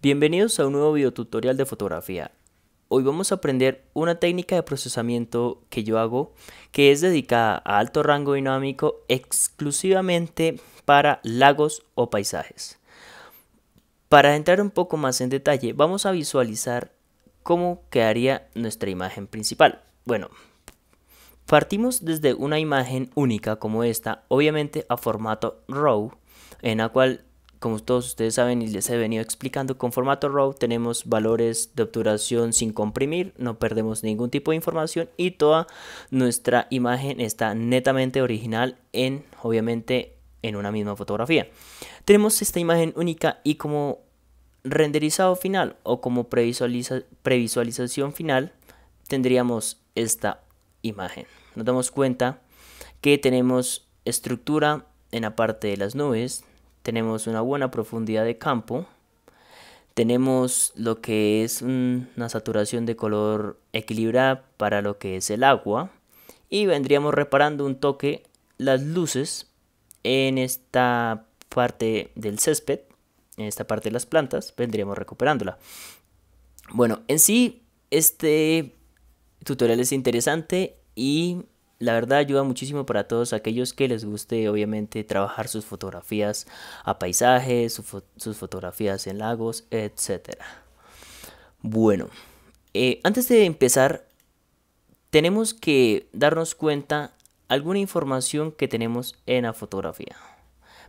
Bienvenidos a un nuevo video tutorial de fotografía. Hoy vamos a aprender una técnica de procesamiento que yo hago que es dedicada a alto rango dinámico exclusivamente para lagos o paisajes. Para entrar un poco más en detalle vamos a visualizar cómo quedaría nuestra imagen principal. Bueno, partimos desde una imagen única como esta, obviamente a formato RAW, en la cual como todos ustedes saben y les he venido explicando, con formato RAW tenemos valores de obturación sin comprimir, no perdemos ningún tipo de información y toda nuestra imagen está netamente original en, obviamente, en una misma fotografía. Tenemos esta imagen única y como renderizado final o como previsualización final tendríamos esta imagen. Nos damos cuenta que tenemos estructura en la parte de las nubes, tenemos una buena profundidad de campo, tenemos lo que es una saturación de color equilibrada para lo que es el agua y vendríamos reparando un toque las luces en esta parte del césped, en esta parte de las plantas, vendríamos recuperándola. Bueno, en sí este tutorial es interesante y la verdad ayuda muchísimo para todos aquellos que les guste obviamente trabajar sus fotografías a paisajes, sus fotografías en lagos, etc. Bueno, eh, antes de empezar, tenemos que darnos cuenta alguna información que tenemos en la fotografía.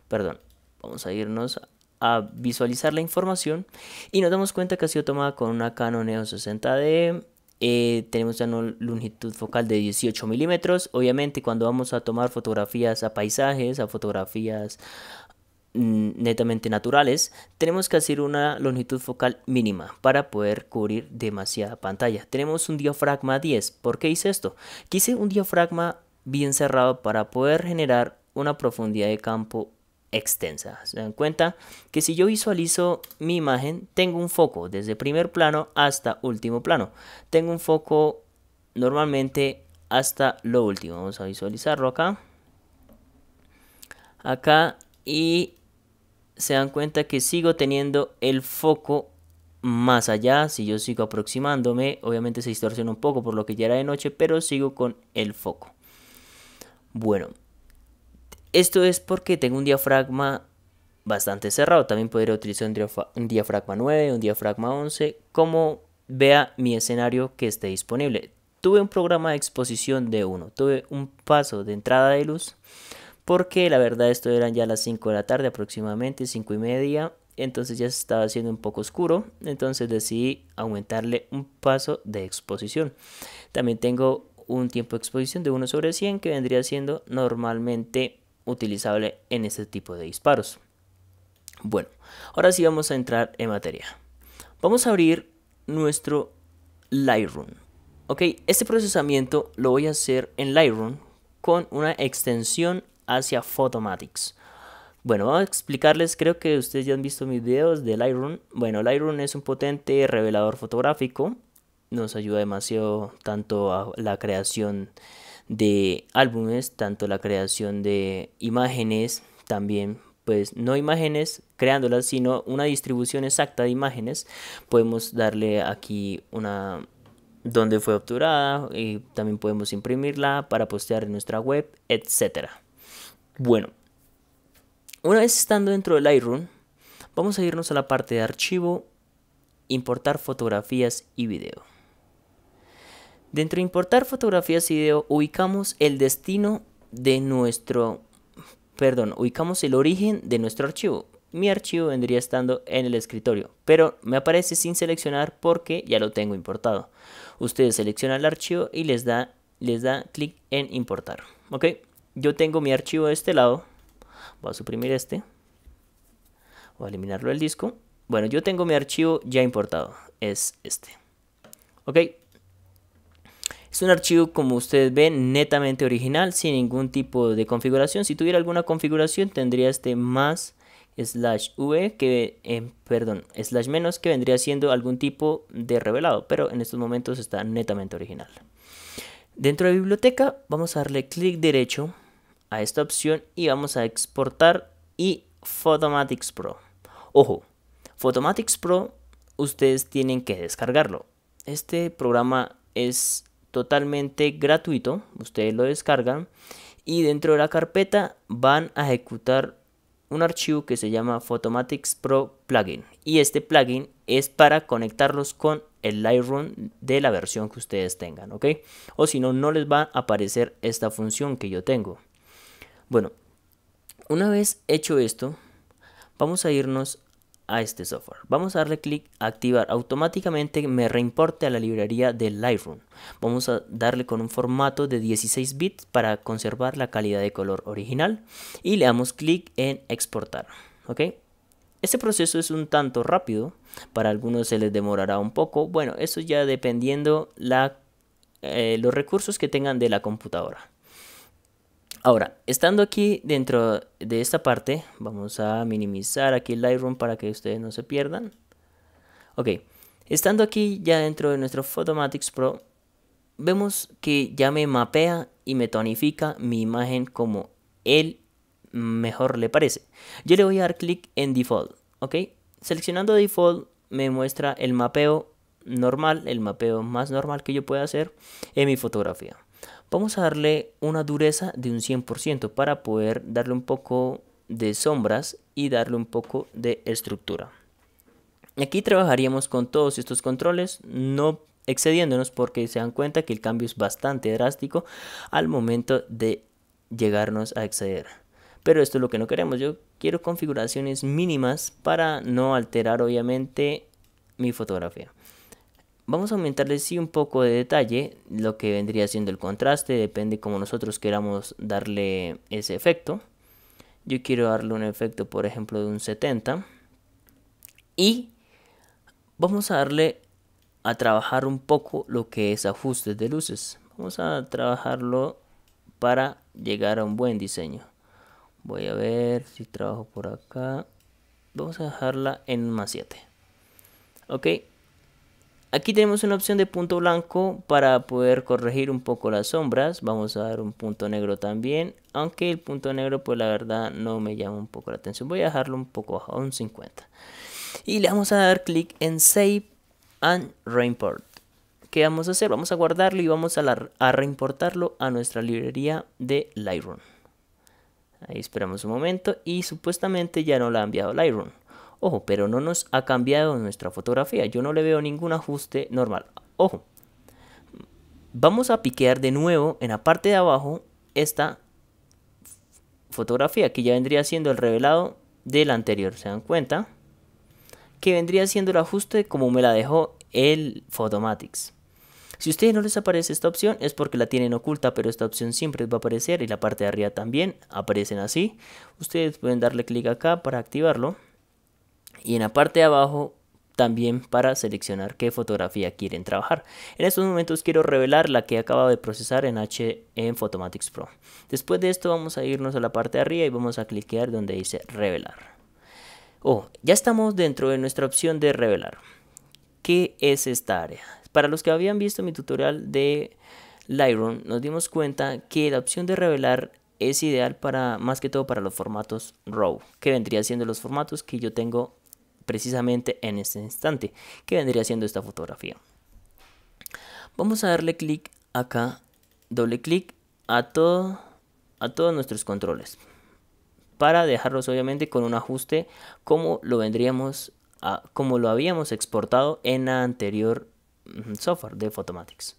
Perdón, vamos a irnos a visualizar la información y nos damos cuenta que ha sido tomada con una Canon EOS 60D eh, tenemos una longitud focal de 18 milímetros. Obviamente cuando vamos a tomar fotografías a paisajes, a fotografías mm, netamente naturales, tenemos que hacer una longitud focal mínima para poder cubrir demasiada pantalla. Tenemos un diafragma 10. ¿Por qué hice esto? Quise un diafragma bien cerrado para poder generar una profundidad de campo extensa. Se dan cuenta que si yo visualizo mi imagen, tengo un foco desde primer plano hasta último plano. Tengo un foco normalmente hasta lo último. Vamos a visualizarlo acá. Acá y se dan cuenta que sigo teniendo el foco más allá. Si yo sigo aproximándome, obviamente se distorsiona un poco por lo que ya era de noche, pero sigo con el foco. Bueno, esto es porque tengo un diafragma bastante cerrado. También podría utilizar un, diafragma 9, un diafragma 11, como vea mi escenario que esté disponible. Tuve un programa de exposición de 1, tuve un paso de entrada de luz, porque la verdad esto eran ya las 5 de la tarde aproximadamente, 5 y media, entonces ya se estaba haciendo un poco oscuro, entonces decidí aumentarle un paso de exposición. También tengo un tiempo de exposición de 1 sobre 100 que vendría siendo normalmente utilizable en este tipo de disparos. Bueno, ahora sí vamos a entrar en materia. Vamos a abrir nuestro Lightroom. Ok, este procesamiento lo voy a hacer en Lightroom con una extensión hacia Photomatics. Bueno, vamos a explicarles, creo que ustedes ya han visto mis videos de Lightroom. Bueno, Lightroom es un potente revelador fotográfico, nos ayuda demasiado tanto a la creación de álbumes, tanto la creación de imágenes, también pues no imágenes creándolas, sino una distribución exacta de imágenes. Podemos darle aquí una donde fue obturada y también podemos imprimirla para postear en nuestra web, etcétera. Bueno, una vez estando dentro del Lightroom, vamos a irnos a la parte de archivo, importar fotografías y video. Dentro de importar fotografías y video ubicamos el destino de nuestro, perdón, ubicamos el origen de nuestro archivo. Mi archivo vendría estando en el escritorio, pero me aparece sin seleccionar porque ya lo tengo importado. Ustedes seleccionan el archivo y les da, les da clic en importar. Ok, yo tengo mi archivo de este lado. Voy a suprimir este. Voy a eliminarlo del disco. Bueno, yo tengo mi archivo ya importado. Es este. Ok, es un archivo como ustedes ven netamente original sin ningún tipo de configuración. Si tuviera alguna configuración tendría este más slash v que eh, perdón slash menos que vendría siendo algún tipo de revelado pero en estos momentos está netamente original dentro de biblioteca vamos a darle clic derecho a esta opción y vamos a exportar y Photomatics Pro ojo Photomatics Pro ustedes tienen que descargarlo este programa es totalmente gratuito, ustedes lo descargan y dentro de la carpeta van a ejecutar un archivo que se llama Photomatics Pro Plugin y este plugin es para conectarlos con el Lightroom de la versión que ustedes tengan, ¿ok? O si no, no les va a aparecer esta función que yo tengo. Bueno, una vez hecho esto, vamos a irnos a este software. Vamos a darle clic a activar. Automáticamente me reimporte a la librería de Lightroom. Vamos a darle con un formato de 16 bits para conservar la calidad de color original. Y le damos clic en exportar. ¿Ok? Este proceso es un tanto rápido, para algunos se les demorará un poco. Bueno, eso ya dependiendo la, eh, los recursos que tengan de la computadora. Ahora, estando aquí dentro de esta parte, vamos a minimizar aquí el Lightroom para que ustedes no se pierdan. Ok, estando aquí ya dentro de nuestro Photomatix Pro, vemos que ya me mapea y me tonifica mi imagen como él mejor le parece. Yo le voy a dar clic en Default, ok. Seleccionando Default me muestra el mapeo normal, el mapeo más normal que yo pueda hacer en mi fotografía. Vamos a darle una dureza de un 100% para poder darle un poco de sombras y darle un poco de estructura. Aquí trabajaríamos con todos estos controles, no excediéndonos porque se dan cuenta que el cambio es bastante drástico al momento de llegarnos a exceder. Pero esto es lo que no queremos, yo quiero configuraciones mínimas para no alterar obviamente mi fotografía. Vamos a aumentarle sí un poco de detalle, lo que vendría siendo el contraste, depende como nosotros queramos darle ese efecto. Yo quiero darle un efecto, por ejemplo, de un 70. Y vamos a darle a trabajar un poco lo que es ajustes de luces. Vamos a trabajarlo para llegar a un buen diseño. Voy a ver si trabajo por acá. Vamos a dejarla en más 7. Ok, Aquí tenemos una opción de punto blanco para poder corregir un poco las sombras. Vamos a dar un punto negro también. Aunque el punto negro pues la verdad no me llama un poco la atención. Voy a dejarlo un poco a un 50. Y le vamos a dar clic en Save and Reimport. ¿Qué vamos a hacer? Vamos a guardarlo y vamos a, a reimportarlo a nuestra librería de Lightroom. Ahí esperamos un momento y supuestamente ya no la ha enviado Lightroom. Ojo, pero no nos ha cambiado nuestra fotografía. Yo no le veo ningún ajuste normal. Ojo. Vamos a piquear de nuevo en la parte de abajo esta fotografía que ya vendría siendo el revelado del anterior. ¿Se dan cuenta? Que vendría siendo el ajuste como me la dejó el Photomatix Si a ustedes no les aparece esta opción es porque la tienen oculta, pero esta opción siempre va a aparecer y la parte de arriba también aparecen así. Ustedes pueden darle clic acá para activarlo y en la parte de abajo también para seleccionar qué fotografía quieren trabajar. En estos momentos quiero revelar la que acabo de procesar en H en Photomatix Pro. Después de esto vamos a irnos a la parte de arriba y vamos a cliquear donde dice revelar. Oh, ya estamos dentro de nuestra opción de revelar. ¿Qué es esta área? Para los que habían visto mi tutorial de Lightroom, nos dimos cuenta que la opción de revelar es ideal para más que todo para los formatos RAW, que vendría siendo los formatos que yo tengo precisamente en este instante, que vendría siendo esta fotografía. Vamos a darle clic acá, doble clic a, a todos nuestros controles, para dejarlos obviamente con un ajuste como lo vendríamos como lo habíamos exportado en la anterior mm, software de Photomatics.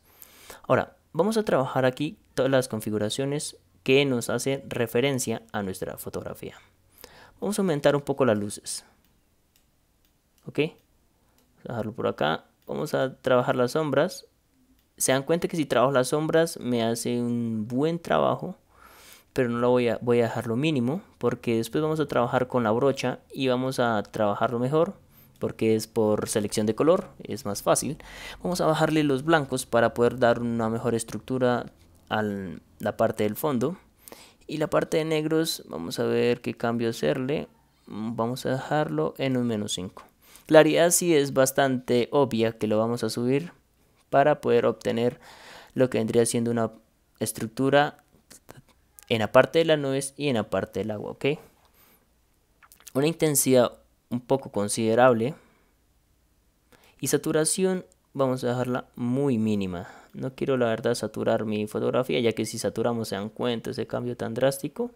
Ahora, vamos a trabajar aquí todas las configuraciones que nos hacen referencia a nuestra fotografía. Vamos a aumentar un poco las luces ok vamos a dejarlo por acá vamos a trabajar las sombras se dan cuenta que si trabajo las sombras me hace un buen trabajo pero no lo voy a, voy a mínimo porque después vamos a trabajar con la brocha y vamos a trabajarlo mejor porque es por selección de color, es más fácil. Vamos a bajarle los blancos para poder dar una mejor estructura a la parte del fondo. Y la parte de negros, vamos a ver qué cambio hacerle. Vamos a dejarlo en un menos 5 claridad sí es bastante obvia que lo vamos a subir para poder obtener lo que vendría siendo una estructura en la parte de las nubes y en la parte del agua, ¿ok? Una intensidad un poco considerable y saturación vamos a dejarla muy mínima. No quiero la verdad saturar mi fotografía ya que si saturamos se dan cuenta ese cambio tan drástico.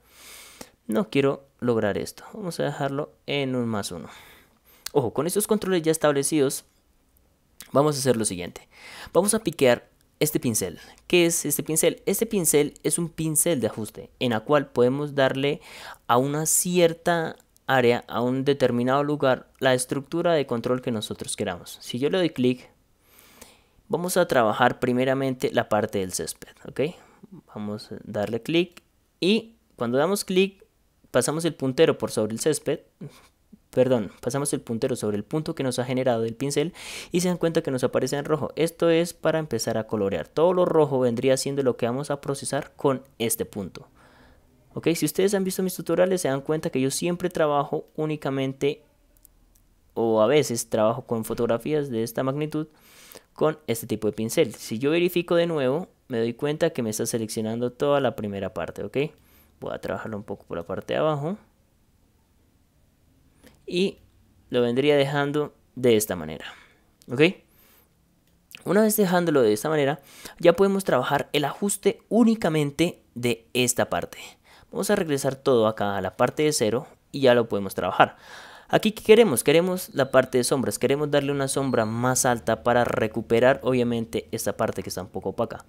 No quiero lograr esto. Vamos a dejarlo en un más uno. Ojo, con estos controles ya establecidos, vamos a hacer lo siguiente. Vamos a piquear este pincel. ¿Qué es este pincel? Este pincel es un pincel de ajuste en la cual podemos darle a una cierta área, a un determinado lugar, la estructura de control que nosotros queramos. Si yo le doy clic, vamos a trabajar primeramente la parte del césped, ¿ok? Vamos a darle clic y cuando damos clic pasamos el puntero por sobre el césped, perdón, pasamos el puntero sobre el punto que nos ha generado el pincel y se dan cuenta que nos aparece en rojo. Esto es para empezar a colorear. Todo lo rojo vendría siendo lo que vamos a procesar con este punto. Ok, si ustedes han visto mis tutoriales se dan cuenta que yo siempre trabajo únicamente o a veces trabajo con fotografías de esta magnitud con este tipo de pincel. Si yo verifico de nuevo, me doy cuenta que me está seleccionando toda la primera parte, ¿ok? Voy a trabajarlo un poco por la parte de abajo y lo vendría dejando de esta manera. ¿Ok? Una vez dejándolo de esta manera, ya podemos trabajar el ajuste únicamente de esta parte. Vamos a regresar todo acá a la parte de cero y ya lo podemos trabajar. Aquí ¿qué queremos, queremos la parte de sombras, queremos darle una sombra más alta para recuperar obviamente esta parte que está un poco opaca.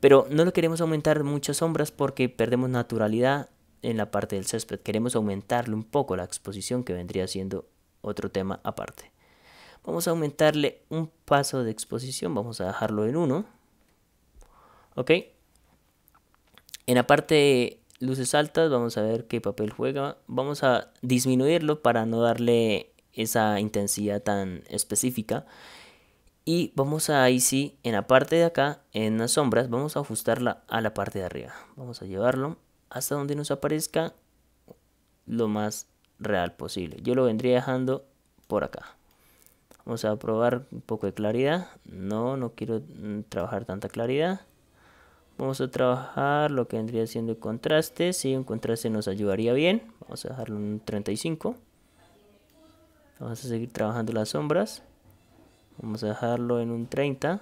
Pero no lo queremos aumentar muchas sombras porque perdemos naturalidad en la parte del césped. Queremos aumentarle un poco la exposición que vendría siendo otro tema aparte. Vamos a aumentarle un paso de exposición. Vamos a dejarlo en uno Ok. En la parte de luces altas vamos a ver qué papel juega. Vamos a disminuirlo para no darle esa intensidad tan específica. Y vamos a ahí sí, en la parte de acá, en las sombras, vamos a ajustarla a la parte de arriba. Vamos a llevarlo hasta donde nos aparezca lo más real posible. Yo lo vendría dejando por acá. Vamos a probar un poco de claridad. No, no quiero mm, trabajar tanta claridad. Vamos a trabajar lo que vendría siendo el contraste. Si un contraste nos ayudaría bien. Vamos a dejarlo en 35. Vamos a seguir trabajando las sombras. Vamos a dejarlo en un 30.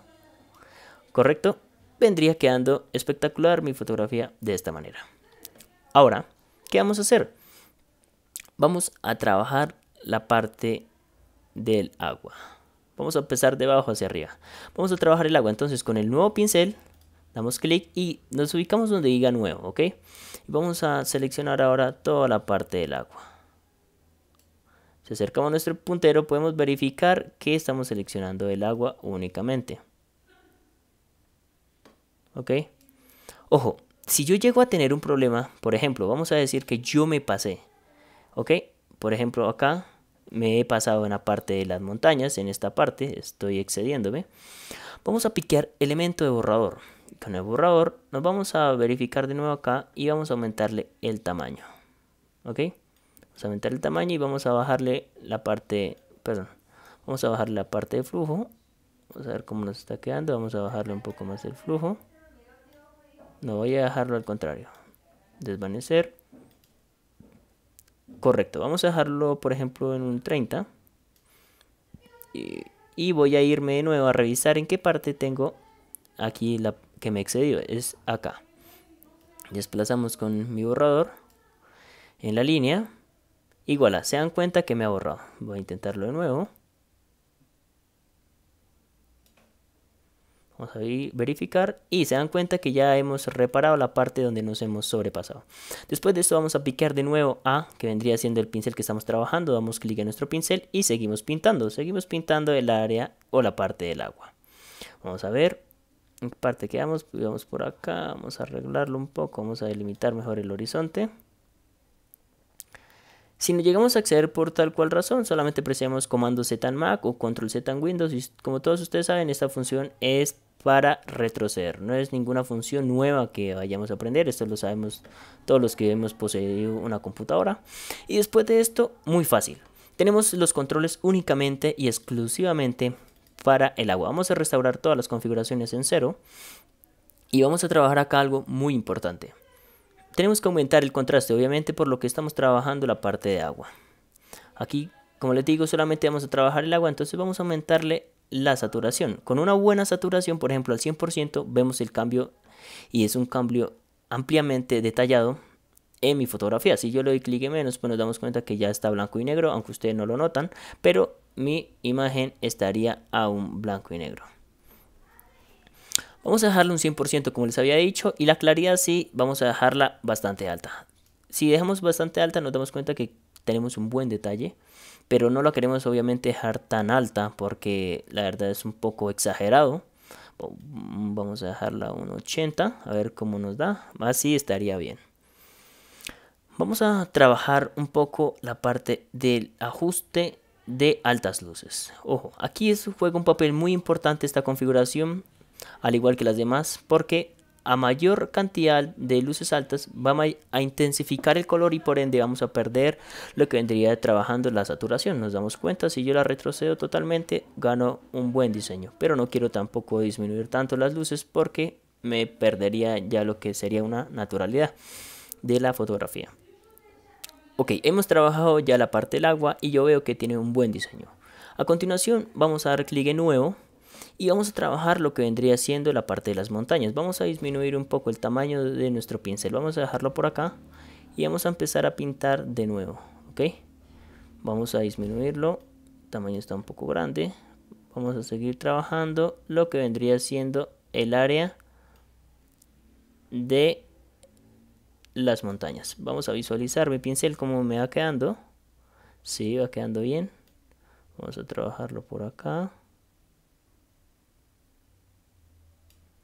Correcto. Vendría quedando espectacular mi fotografía de esta manera. Ahora, ¿qué vamos a hacer? Vamos a trabajar la parte del agua. Vamos a empezar de abajo hacia arriba. Vamos a trabajar el agua. Entonces con el nuevo pincel damos clic y nos ubicamos donde diga nuevo, ¿ok? vamos a seleccionar ahora toda la parte del agua. Si acercamos nuestro puntero podemos verificar que estamos seleccionando el agua únicamente. ¿Ok? Ojo, si yo llego a tener un problema, por ejemplo, vamos a decir que yo me pasé, ¿ok? Por ejemplo, acá me he pasado en la parte de las montañas, en esta parte, estoy excediéndome. Vamos a piquear elemento de borrador. Con el borrador nos vamos a verificar de nuevo acá y vamos a aumentarle el tamaño. ¿Ok? Vamos a aumentar el tamaño y vamos a bajarle la parte, perdón, vamos a bajarle la parte de flujo. Vamos a ver cómo nos está quedando, vamos a bajarle un poco más el flujo. No voy a dejarlo al contrario. Desvanecer. Correcto. Vamos a dejarlo, por ejemplo, en un 30. Y, voy a irme de nuevo a revisar en qué parte tengo aquí la que me excedió. Es acá. Desplazamos con mi borrador en la línea. Igual, se dan cuenta que me ha borrado. Voy a intentarlo de nuevo. Vamos a verificar y se dan cuenta que ya hemos reparado la parte donde nos hemos sobrepasado. Después de esto vamos a picar de nuevo A, que vendría siendo el pincel que estamos trabajando. Damos clic en nuestro pincel y seguimos pintando. Seguimos pintando el área o la parte del agua. Vamos a ver en qué parte quedamos. Vamos por acá, vamos a arreglarlo un poco, vamos a delimitar mejor el horizonte. Si no llegamos a acceder por tal cual razón, solamente presionamos comando Z en Mac o control Z en Windows. Y como todos ustedes saben, esta función es para retroceder. No es ninguna función nueva que vayamos a aprender, esto lo sabemos todos los que hemos poseído una computadora. Y después de esto, muy fácil. Tenemos los controles únicamente y exclusivamente para el agua. Vamos a restaurar todas las configuraciones en cero y vamos a trabajar acá algo muy importante. Tenemos que aumentar el contraste, obviamente, por lo que estamos trabajando la parte de agua. Aquí, como les digo, solamente vamos a trabajar el agua, entonces vamos a aumentarle la saturación. Con una buena saturación, por ejemplo, al 100%, vemos el cambio y es un cambio ampliamente detallado en mi fotografía. Si yo le doy clic en menos, pues nos damos cuenta que ya está blanco y negro, aunque ustedes no lo notan, pero mi imagen estaría aún blanco y negro. Vamos a dejarle un 100% como les había dicho y la claridad sí vamos a dejarla bastante alta. Si dejamos bastante alta nos damos cuenta que tenemos un buen detalle pero no la queremos obviamente dejar tan alta porque la verdad es un poco exagerado. Mm, vamos a dejarla a 1.80, a ver cómo nos da. Así estaría bien. Vamos a trabajar un poco la parte del ajuste de altas luces. Ojo, aquí juega un papel muy importante esta configuración, al igual que las demás, porque a mayor cantidad de luces altas vamos a intensificar el color y por ende vamos a perder lo que vendría trabajando la saturación. Nos damos cuenta, si yo la retrocedo totalmente, gano un buen diseño. Pero no quiero tampoco disminuir tanto las luces porque me perdería ya lo que sería una naturalidad de la fotografía. Ok, hemos trabajado ya la parte del agua y yo veo que tiene un buen diseño. A continuación vamos a dar clic en nuevo y vamos a trabajar lo que vendría siendo la parte de las montañas. Vamos a disminuir un poco el tamaño de nuestro pincel. Vamos a dejarlo por acá y vamos a empezar a pintar de nuevo. ¿ok? Vamos a disminuirlo. El tamaño está un poco grande. Vamos a seguir trabajando lo que vendría siendo el área de las montañas. Vamos a visualizar mi pincel como me va quedando. Sí, va quedando bien. Vamos a trabajarlo por acá.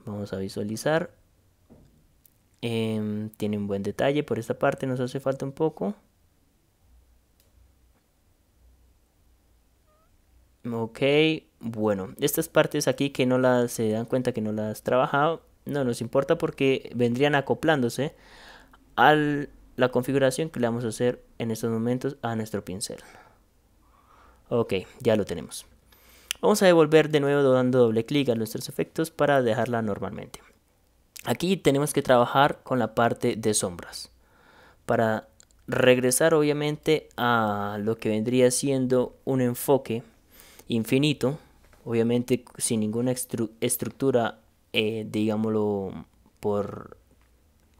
Vamos a visualizar. Em, tiene un buen detalle por esta parte, nos hace falta un poco. Ok, bueno, estas partes aquí que no las se dan cuenta que no las trabajado, no nos importa porque vendrían acoplándose a la configuración que le vamos a hacer en estos momentos a nuestro pincel. Ok, ya lo tenemos. Vamos a devolver de nuevo dando doble clic a nuestros efectos para dejarla normalmente. Aquí tenemos que trabajar con la parte de sombras. Para regresar obviamente a lo que vendría siendo un enfoque infinito, obviamente sin ninguna estructura, eh, digámoslo por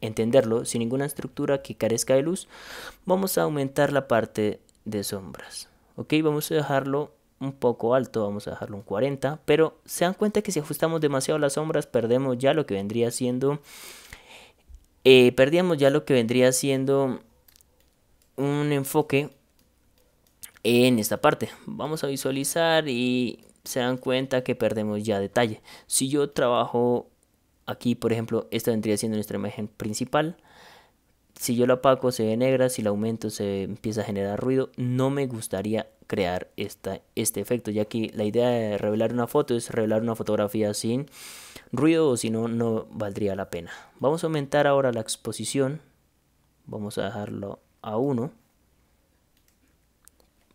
entenderlo, sin ninguna estructura que carezca de luz, vamos a aumentar la parte de sombras. Ok, vamos a dejarlo un poco alto, vamos a dejarlo un 40, pero se dan cuenta que si ajustamos demasiado las sombras perdemos ya lo que vendría siendo, eh, perdíamos ya lo que vendría siendo un enfoque en esta parte. Vamos a visualizar y se dan cuenta que perdemos ya detalle. Si yo trabajo aquí, por ejemplo, esta vendría siendo nuestra imagen principal. Si yo la apago se ve negra, si la aumento se empieza a generar ruido. No me gustaría crear este efecto, ya que la idea de revelar una foto es revelar una fotografía sin ruido o si no, no valdría la pena. Vamos a aumentar ahora la exposición, vamos a dejarlo a 1.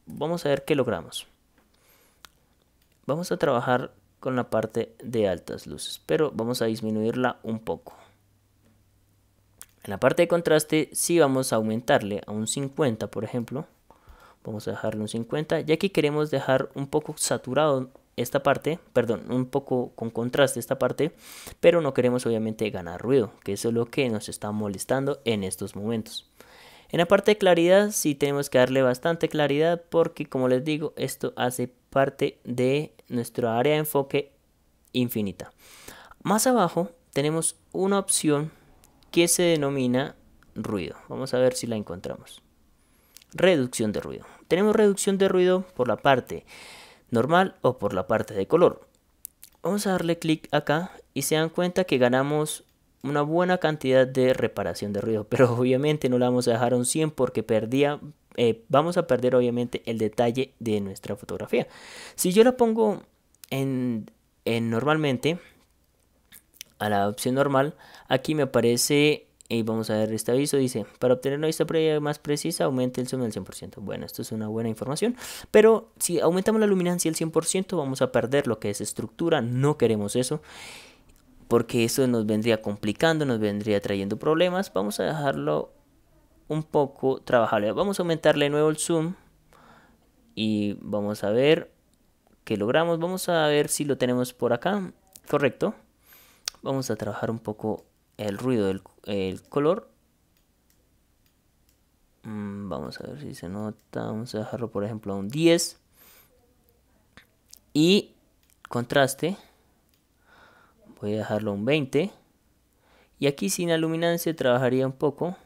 Vamos a ver qué logramos. Vamos a trabajar con la parte de altas luces, pero vamos a disminuirla un poco. En la parte de contraste Si vamos a aumentarle a un 50, por ejemplo. Vamos a dejarlo un 50. ya que queremos dejar un poco saturado esta parte, perdón, un poco con contraste esta parte, pero no queremos obviamente ganar ruido, que eso es lo que nos está molestando en estos momentos. En la parte de claridad sí tenemos que darle bastante claridad porque como les digo, esto hace parte de nuestro área de enfoque infinita. Más abajo tenemos una opción que se denomina ruido. Vamos a ver si la encontramos reducción de ruido. Tenemos reducción de ruido por la parte normal o por la parte de color. Vamos a darle clic acá y se dan cuenta que ganamos una buena cantidad de reparación de ruido, pero obviamente no la vamos a dejar a un 100 porque perdía, eh, vamos a perder obviamente el detalle de nuestra fotografía. Si yo la pongo en normalmente, a la opción normal, aquí me aparece y vamos a ver este aviso. Dice, para obtener una vista previa más precisa, aumente el zoom al 100%. Bueno, esto es una buena información. Pero si aumentamos la luminancia al 100%, vamos a perder lo que es estructura. No queremos eso. Porque eso nos vendría complicando, nos vendría trayendo problemas. Vamos a dejarlo un poco trabajable. Vamos a aumentarle de nuevo el zoom. Y vamos a ver qué logramos. Vamos a ver si lo tenemos por acá. Correcto. Vamos a trabajar un poco el ruido del el color. Mm, vamos a ver si se nota. Vamos a dejarlo, por ejemplo, a un 10. Y contraste. Voy a dejarlo a un 20. Y aquí sin la trabajaría un poco.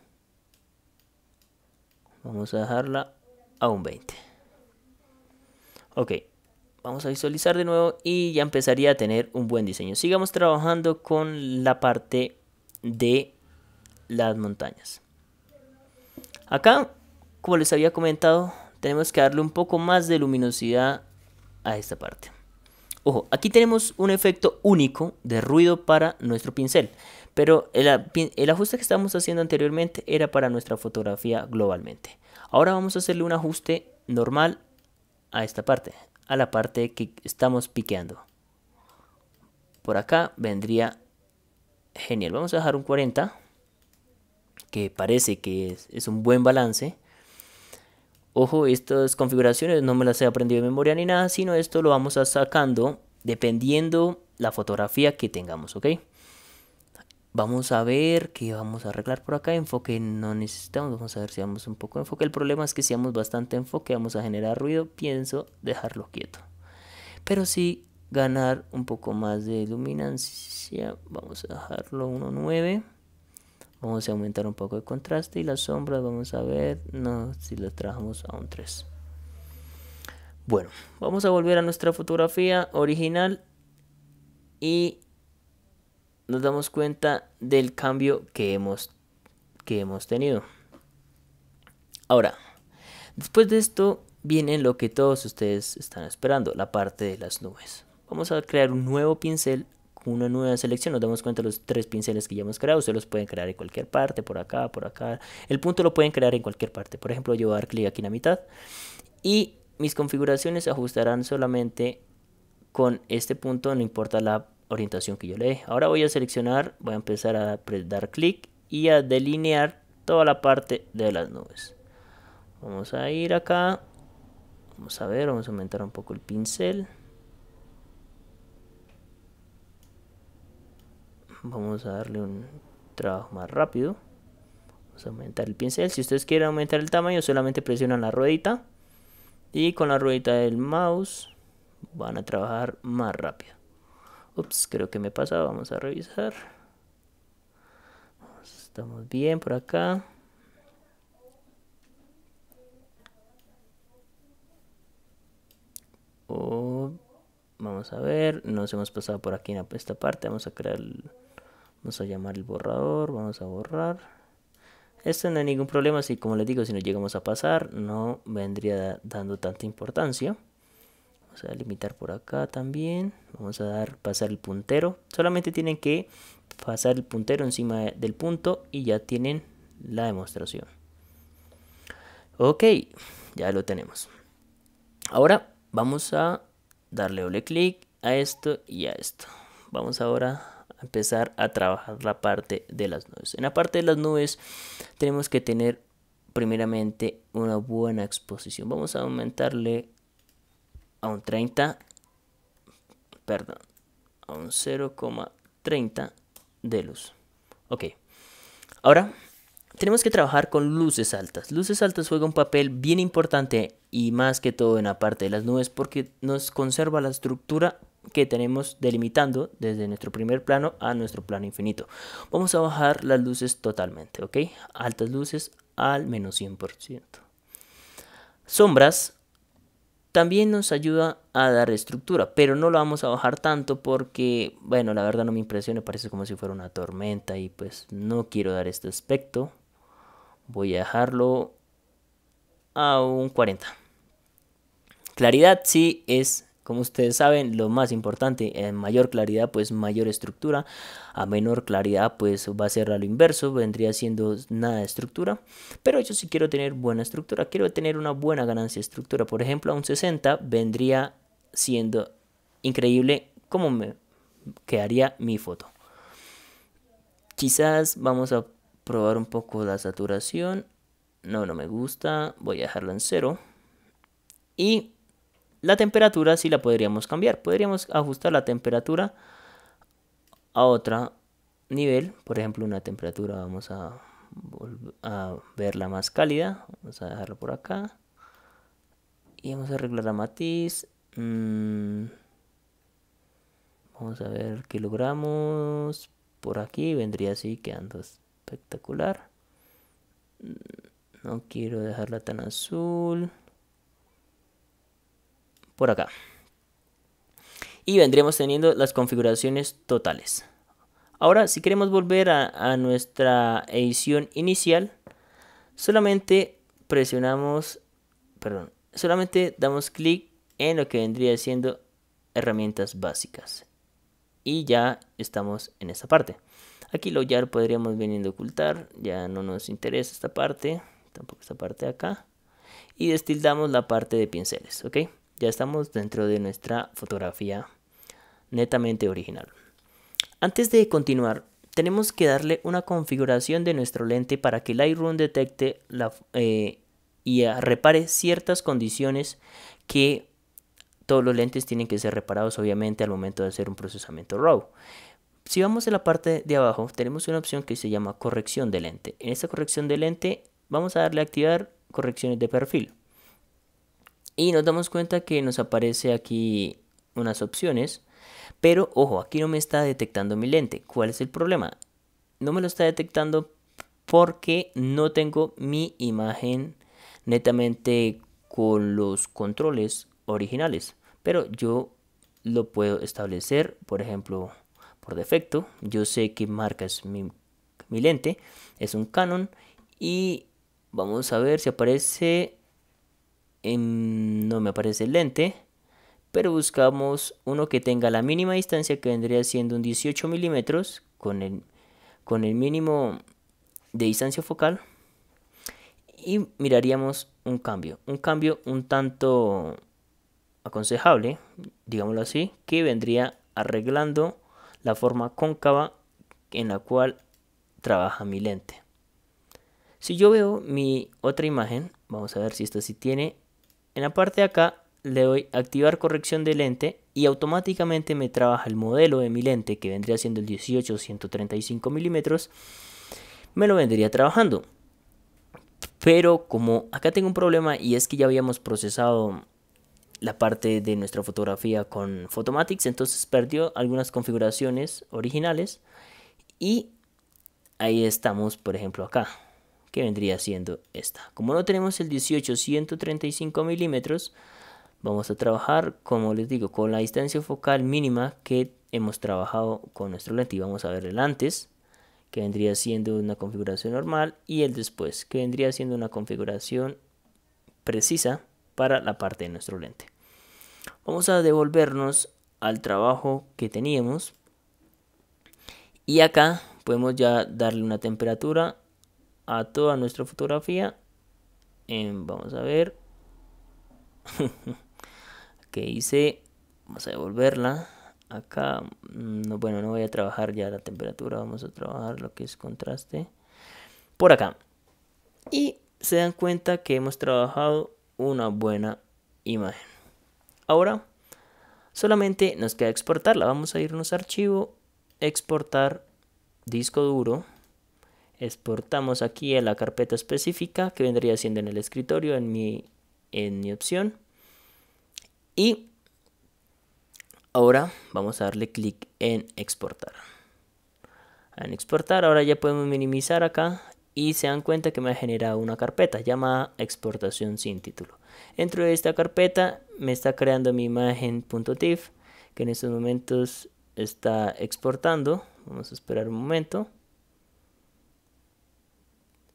Vamos a dejarla a un 20. Ok. Vamos a visualizar de nuevo y ya empezaría a tener un buen diseño. Sigamos trabajando con la parte de las montañas. Acá, como les había comentado, tenemos que darle un poco más de luminosidad a esta parte. Ojo, aquí tenemos un efecto único de ruido para nuestro pincel, pero el, ajuste que estamos haciendo anteriormente era para nuestra fotografía globalmente. Ahora vamos a hacerle un ajuste normal a esta parte, a la parte que estamos piqueando. Por acá vendría Genial, vamos a dejar un 40, que parece que es, un buen balance. Ojo, estas configuraciones no me las he aprendido de memoria ni nada, sino esto lo vamos a sacando dependiendo la fotografía que tengamos, ¿ok? Vamos a ver qué vamos a arreglar por acá. Enfoque no necesitamos, vamos a ver si damos un poco de enfoque. El problema es que si damos bastante enfoque vamos a generar ruido, pienso dejarlo quieto. Pero si ganar un poco más de luminancia. Vamos a dejarlo 1.9. Vamos a aumentar un poco el contraste y las sombras vamos a ver no, si lo trajamos a un 3. Bueno, vamos a volver a nuestra fotografía original y nos damos cuenta del cambio que hemos, que hemos tenido. Ahora, después de esto viene lo que todos ustedes están esperando, la parte de las nubes. Vamos a crear un nuevo pincel con una nueva selección. Nos damos cuenta de los tres pinceles que ya hemos creado. Ustedes los pueden crear en cualquier parte, por acá, por acá. El punto lo pueden crear en cualquier parte. Por ejemplo, yo voy a dar clic aquí en la mitad. Y mis configuraciones se ajustarán solamente con este punto, no importa la orientación que yo le dé. Ahora voy a seleccionar, voy a empezar a dar clic y a delinear toda la parte de las nubes. Vamos a ir acá, vamos a ver, vamos a aumentar un poco el pincel. vamos a darle un trabajo más rápido vamos a aumentar el pincel si ustedes quieren aumentar el tamaño solamente presionan la ruedita y con la ruedita del mouse van a trabajar más rápido ups creo que me pasado. vamos a revisar estamos bien por acá oh vamos a ver, nos hemos pasado por aquí en esta parte, vamos a crear, vamos a llamar el borrador, vamos a borrar. Esto no hay ningún problema, si como les digo, si nos llegamos a pasar, no vendría dando tanta importancia. Vamos a limitar por acá también, vamos a dar pasar el puntero, solamente tienen que pasar el puntero encima del punto y ya tienen la demostración. Ok, ya lo tenemos. Ahora vamos a darle doble clic a esto y a esto. Vamos ahora a empezar a trabajar la parte de las nubes. En la parte de las nubes tenemos que tener primeramente una buena exposición. Vamos a aumentarle a un 30, perdón, a un 0,30 de luz. Ok, ahora tenemos que trabajar con luces altas. Luces altas juega un papel bien importante y más que todo en la parte de las nubes porque nos conserva la estructura que tenemos delimitando desde nuestro primer plano a nuestro plano infinito. Vamos a bajar las luces totalmente, ¿ok? Altas luces al menos 100%. Sombras también nos ayuda a dar estructura, pero no lo vamos a bajar tanto porque, bueno, la verdad no me impresiona, parece como si fuera una tormenta y pues no quiero dar este aspecto. Voy a dejarlo a un 40. Claridad sí es, como ustedes saben, lo más importante. En mayor claridad, pues mayor estructura. A menor claridad, pues va a ser a lo inverso. Vendría siendo nada de estructura. Pero yo sí quiero tener buena estructura. Quiero tener una buena ganancia de estructura. Por ejemplo, a un 60 vendría siendo increíble cómo me quedaría mi foto. Quizás vamos a probar un poco la saturación. No, no me gusta. Voy a dejarlo en cero. Y la temperatura sí la podríamos cambiar. Podríamos ajustar la temperatura a otro nivel. Por ejemplo, una temperatura vamos a, verla más cálida. Vamos a dejarla por acá. Y vamos a arreglar la matiz. Mm. Vamos a ver qué logramos. Por aquí vendría así quedando espectacular. No quiero dejarla tan azul. Por acá. Y vendríamos teniendo las configuraciones totales. Ahora, si queremos volver a, a nuestra edición inicial, solamente presionamos, perdón, solamente damos clic en lo que vendría siendo herramientas básicas. Y ya estamos en esta parte. Aquí lo ya podríamos venir a ocultar, ya no nos interesa esta parte, tampoco esta parte de acá. Y destildamos la parte de pinceles, ¿ok? Ya estamos dentro de nuestra fotografía netamente original. Antes de continuar, tenemos que darle una configuración de nuestro lente para que Lightroom detecte la, eh, y repare ciertas condiciones que todos los lentes tienen que ser reparados obviamente al momento de hacer un procesamiento RAW. Si vamos a la parte de abajo, tenemos una opción que se llama corrección de lente. En esta corrección de lente vamos a darle a activar correcciones de perfil. Y nos damos cuenta que nos aparece aquí unas opciones. Pero ojo, aquí no me está detectando mi lente. ¿Cuál es el problema? No me lo está detectando porque no tengo mi imagen netamente con los controles originales. Pero yo lo puedo establecer, por ejemplo, por defecto. Yo sé que marca es mi, lente, es un Canon y vamos a ver si aparece, en, no me aparece el lente, pero buscamos uno que tenga la mínima distancia que vendría siendo un 18 milímetros con el, con el mínimo de distancia focal y miraríamos un cambio, un cambio un tanto aconsejable, digámoslo así, que vendría arreglando la forma cóncava en la cual trabaja mi lente. Si yo veo mi otra imagen, vamos a ver si esta sí tiene, en la parte de acá le doy activar corrección de lente y automáticamente me trabaja el modelo de mi lente que vendría siendo el 18-135 milímetros, me lo vendría trabajando. Pero como acá tengo un problema y es que ya habíamos procesado la parte de nuestra fotografía con Photomatix, entonces perdió algunas configuraciones originales y ahí estamos, por ejemplo, acá, que vendría siendo esta. Como no tenemos el 18 135 milímetros, vamos a trabajar, como les digo, con la distancia focal mínima que hemos trabajado con nuestro lente y vamos a ver el antes que vendría siendo una configuración normal y el después que vendría siendo una configuración precisa para la parte de nuestro lente. Vamos a devolvernos al trabajo que teníamos. Y acá podemos ya darle una temperatura a toda nuestra fotografía. Em, vamos a ver. que hice? Vamos a devolverla. Acá, mm, bueno, no voy a trabajar ya la temperatura. Vamos a trabajar lo que es contraste. Por acá. Y se dan cuenta que hemos trabajado una buena imagen. Ahora solamente nos queda exportarla. Vamos a irnos a archivo, exportar disco duro. Exportamos aquí a la carpeta específica que vendría siendo en el escritorio, en mi, en mi opción. Y ahora vamos a darle clic en exportar. En exportar, ahora ya podemos minimizar acá y se dan cuenta que me ha generado una carpeta llamada exportación sin título. Dentro de esta carpeta me está creando mi imagen.tif que en estos momentos está exportando. Vamos a esperar un momento.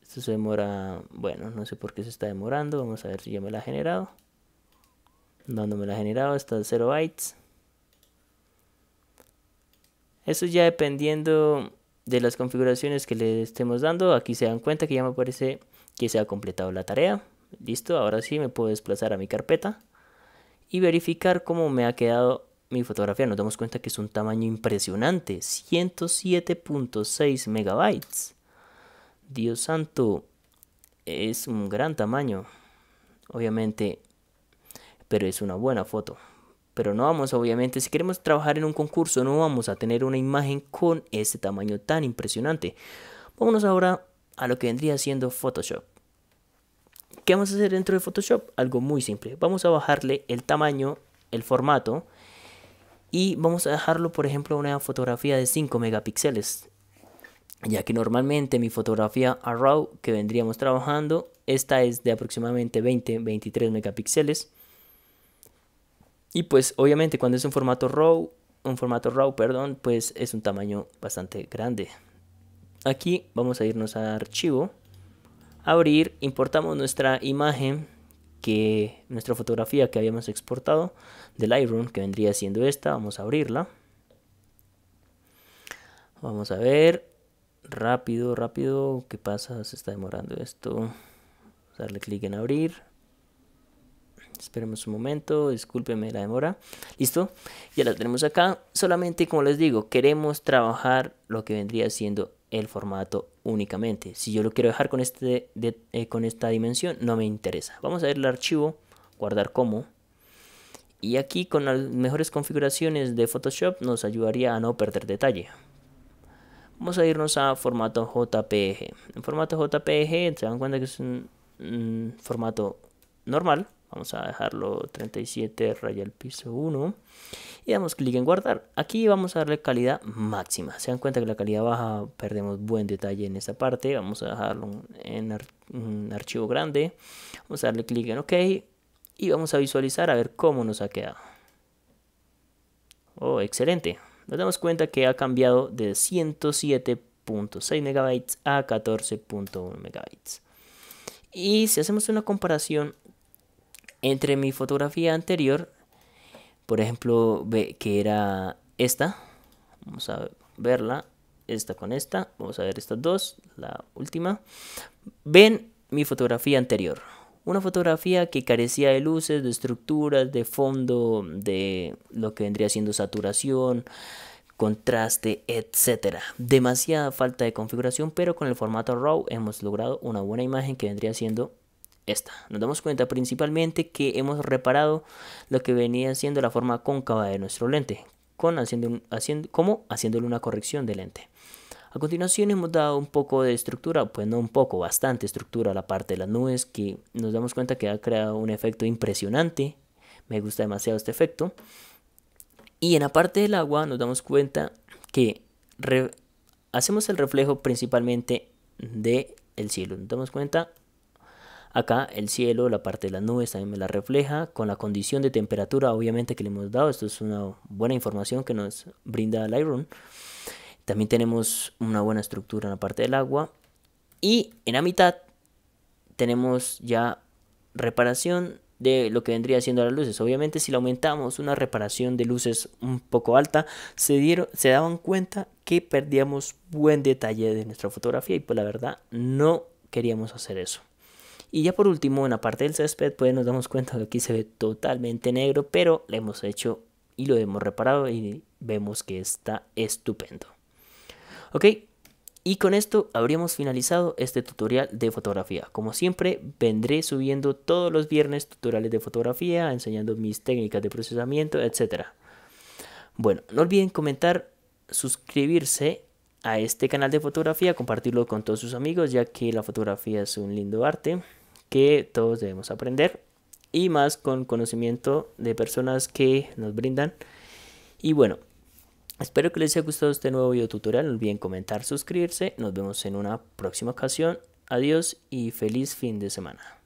Esto se demora, bueno, no sé por qué se está demorando. Vamos a ver si ya me la ha generado. No, me la ha generado, está a 0 bytes. Eso ya dependiendo de las configuraciones que le estemos dando. Aquí se dan cuenta que ya me parece que se ha completado la tarea. Listo, ahora sí me puedo desplazar a mi carpeta y verificar cómo me ha quedado mi fotografía. Nos damos cuenta que es un tamaño impresionante, 107.6 megabytes. Dios santo, es un gran tamaño, obviamente, pero es una buena foto pero no vamos, obviamente, si queremos trabajar en un concurso, no vamos a tener una imagen con este tamaño tan impresionante. Vámonos ahora a lo que vendría siendo Photoshop. ¿Qué vamos a hacer dentro de Photoshop? Algo muy simple. Vamos a bajarle el tamaño, el formato, y vamos a dejarlo, por ejemplo, una fotografía de 5 megapíxeles. Ya que normalmente mi fotografía RAW que vendríamos trabajando, esta es de aproximadamente 20, 23 megapíxeles y pues obviamente cuando es un formato RAW, un formato RAW, perdón, pues es un tamaño bastante grande. Aquí vamos a irnos a archivo, abrir, importamos nuestra imagen que nuestra fotografía que habíamos exportado Del Lightroom, que vendría siendo esta, vamos a abrirla. Vamos a ver, rápido, rápido, ¿qué pasa? Se está demorando esto. darle clic en abrir. Esperemos un momento, discúlpeme la demora. Listo, ya la tenemos acá. Solamente, como les digo, queremos trabajar lo que vendría siendo el formato únicamente. Si yo lo quiero dejar con, este, eh, con esta dimensión, no me interesa. Vamos a ver el archivo, guardar como. Y aquí con las mejores configuraciones de Photoshop nos ayudaría a no perder detalle. Vamos a irnos a formato JPG. E en formato JPG e se dan cuenta que es un formato normal. Vamos a dejarlo 37 raya el piso 1 y damos clic en guardar. Aquí vamos a darle calidad máxima. Se dan cuenta que la calidad baja perdemos buen detalle en esta parte. Vamos a dejarlo en un archivo grande. Vamos a darle clic en OK y vamos a visualizar a ver cómo nos ha quedado. Oh, excelente. Nos damos cuenta que ha cambiado de 107.6 megabytes a 14.1 megabytes. Y si hacemos una comparación entre mi fotografía anterior, por ejemplo, ve que era esta, vamos a verla, esta con esta, vamos a ver estas dos, la última, ven mi fotografía anterior. Una fotografía que carecía de luces, de estructuras, de fondo, de lo que vendría siendo saturación, contraste, etc Demasiada falta de configuración, pero con el formato RAW hemos logrado una buena imagen que vendría siendo esta. Nos damos cuenta principalmente que hemos reparado lo que venía siendo la forma cóncava de nuestro lente, con haciendo, como haciéndole una corrección de lente. A continuación hemos dado un poco de estructura, pues no un poco, bastante estructura a la parte de las nubes, que nos damos cuenta que ha creado un efecto impresionante. Me gusta demasiado este efecto. Y en la parte del agua nos damos cuenta que hacemos el reflejo principalmente del el cielo. Nos damos cuenta Acá el cielo, la parte de las nubes también me la refleja, con la condición de temperatura obviamente que le hemos dado, esto es una buena información que nos brinda Lightroom. También tenemos una buena estructura en la parte del agua. Y en la mitad tenemos ya reparación de lo que vendría siendo las luces. Obviamente si le aumentamos una reparación de luces un poco alta, se, dieron, se daban cuenta que perdíamos buen detalle de nuestra fotografía y pues la verdad no queríamos hacer eso. Y ya por último, en la parte del césped, pues nos damos cuenta que aquí se ve totalmente negro, pero lo hemos hecho y lo hemos reparado y vemos que está estupendo. Ok, y con esto habríamos finalizado este tutorial de fotografía. Como siempre, vendré subiendo todos los viernes tutoriales de fotografía, enseñando mis técnicas de procesamiento, etc. Bueno, no olviden comentar, suscribirse a este canal de fotografía, compartirlo con todos sus amigos, ya que la fotografía es un lindo arte que todos debemos aprender y más con conocimiento de personas que nos brindan. Y bueno, espero que les haya gustado este nuevo video tutorial. No olviden comentar, suscribirse. Nos vemos en una próxima ocasión. Adiós y feliz fin de semana.